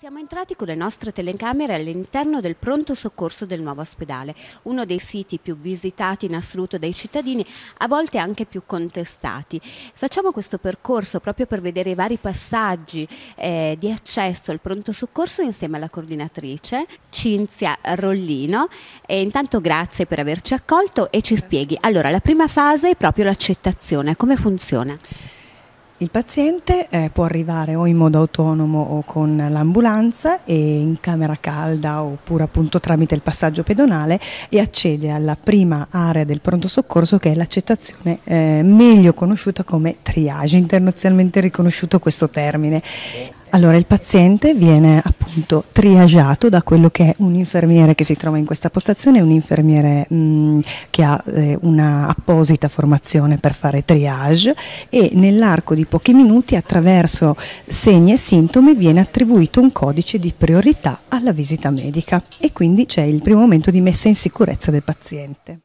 Siamo entrati con le nostre telecamere all'interno del pronto soccorso del nuovo ospedale, uno dei siti più visitati in assoluto dai cittadini, a volte anche più contestati. Facciamo questo percorso proprio per vedere i vari passaggi eh, di accesso al pronto soccorso insieme alla coordinatrice Cinzia Rollino. E intanto grazie per averci accolto e ci spieghi. Allora, la prima fase è proprio l'accettazione, come funziona? Il paziente eh, può arrivare o in modo autonomo o con l'ambulanza e in camera calda oppure appunto tramite il passaggio pedonale e accede alla prima area del pronto soccorso che è l'accettazione eh, meglio conosciuta come triage, internazionalmente riconosciuto questo termine. Allora il paziente viene appunto triagiato da quello che è un infermiere che si trova in questa postazione, un infermiere mh, che ha eh, una apposita formazione per fare triage e nell'arco di pochi minuti attraverso segni e sintomi viene attribuito un codice di priorità alla visita medica e quindi c'è il primo momento di messa in sicurezza del paziente.